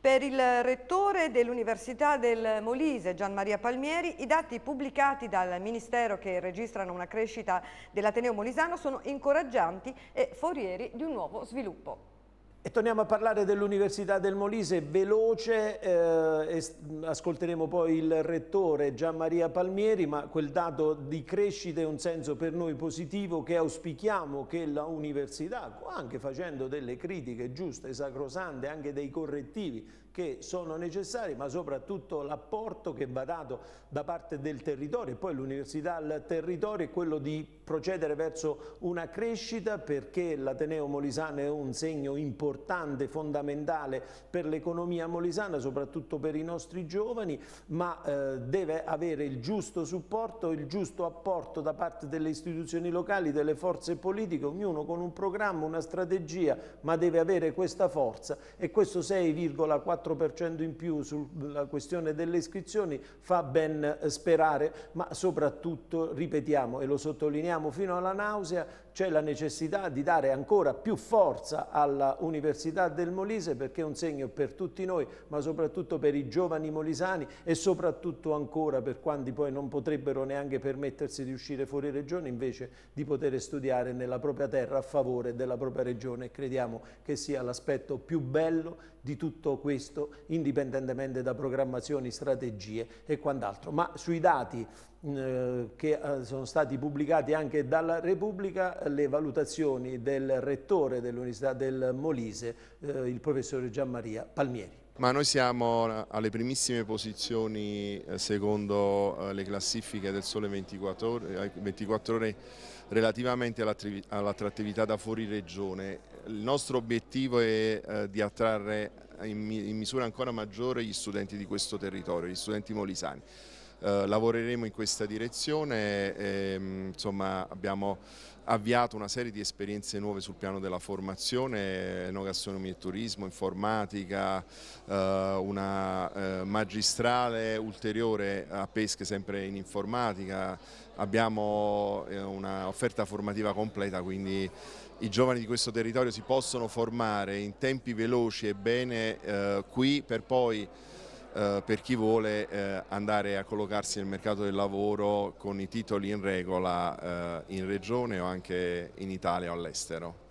Per il rettore dell'Università del Molise, Gian Maria Palmieri, i dati pubblicati dal Ministero che registrano una crescita dell'Ateneo Molisano sono incoraggianti e forieri di un nuovo sviluppo. E torniamo a parlare dell'Università del Molise, veloce, eh, ascolteremo poi il rettore Gian Maria Palmieri, ma quel dato di crescita è un senso per noi positivo che auspichiamo che l'Università, anche facendo delle critiche giuste, sacrosante, anche dei correttivi che sono necessari, ma soprattutto l'apporto che va dato da parte del territorio e poi l'Università al territorio è quello di procedere verso una crescita perché l'Ateneo Molisano è un segno importante importante, fondamentale per l'economia molisana, soprattutto per i nostri giovani, ma eh, deve avere il giusto supporto, il giusto apporto da parte delle istituzioni locali, delle forze politiche, ognuno con un programma, una strategia, ma deve avere questa forza e questo 6,4% in più sulla questione delle iscrizioni fa ben eh, sperare, ma soprattutto, ripetiamo e lo sottolineiamo fino alla nausea, c'è la necessità di dare ancora più forza alla università all'Università del Molise perché è un segno per tutti noi, ma soprattutto per i giovani molisani e soprattutto ancora per quanti poi non potrebbero neanche permettersi di uscire fuori regione, invece di poter studiare nella propria terra a favore della propria regione. Crediamo che sia l'aspetto più bello di tutto questo, indipendentemente da programmazioni, strategie e quant'altro. Ma sui dati che eh, sono stati pubblicati anche dalla Repubblica, le valutazioni del rettore dell'Università del Molise Molise eh, il professore Gianmaria Palmieri. Ma noi siamo alle primissime posizioni eh, secondo eh, le classifiche del Sole 24 Ore, 24 eh, ore relativamente all'attrattività da fuori regione. Il nostro obiettivo è di attrarre in misura ancora maggiore gli studenti di questo territorio, gli studenti molisani. Eh, lavoreremo in questa direzione, e, ehm, insomma abbiamo avviato una serie di esperienze nuove sul piano della formazione, no, gastronomia e turismo, informatica, eh, una eh, magistrale ulteriore a pesche sempre in informatica, abbiamo eh, un'offerta formativa completa quindi i giovani di questo territorio si possono formare in tempi veloci e bene eh, qui per poi eh, per chi vuole eh, andare a collocarsi nel mercato del lavoro con i titoli in regola eh, in regione o anche in Italia o all'estero.